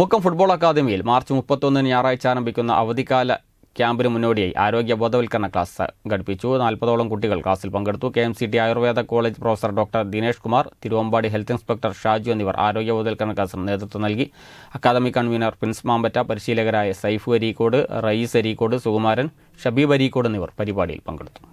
Mukkam football അക്കാദമിയിൽ March മുപ്പത്തൊന്നിന് ഞായറാഴ്ച ആരംഭിക്കുന്ന അവധിക്കാല ക്യാമ്പിന് മുന്നോടിയായി ആരോഗ്യ ബോധവൽക്കരണ ക്ലാസ് സംഘടിപ്പിച്ചു നാൽപ്പതോളം കുട്ടികൾ ക്ലാസ്സിൽ പങ്കെടുത്തു K M C T Ayurveda college professor doctor Dinesh Kumar Thiruvambady health inspector Shaju എന്നിവർ ആരോഗ്യ ബോധവൽക്കരണ ക്ലാസ്സിന് നേതൃത്വം നൽകി അക്കാദമി കൺവീനർ പ്രിൻസ് മാമ്പറ്റ പരിശീലകരായ സൈഫ് അരീക്കോട് റയീസ് അരീക്കോട് സുകുമാരൻ ഷബീബ് അരീക്കോട് എന്നിവർ പരിപാടിയിൽ പങ്കെടുത്തു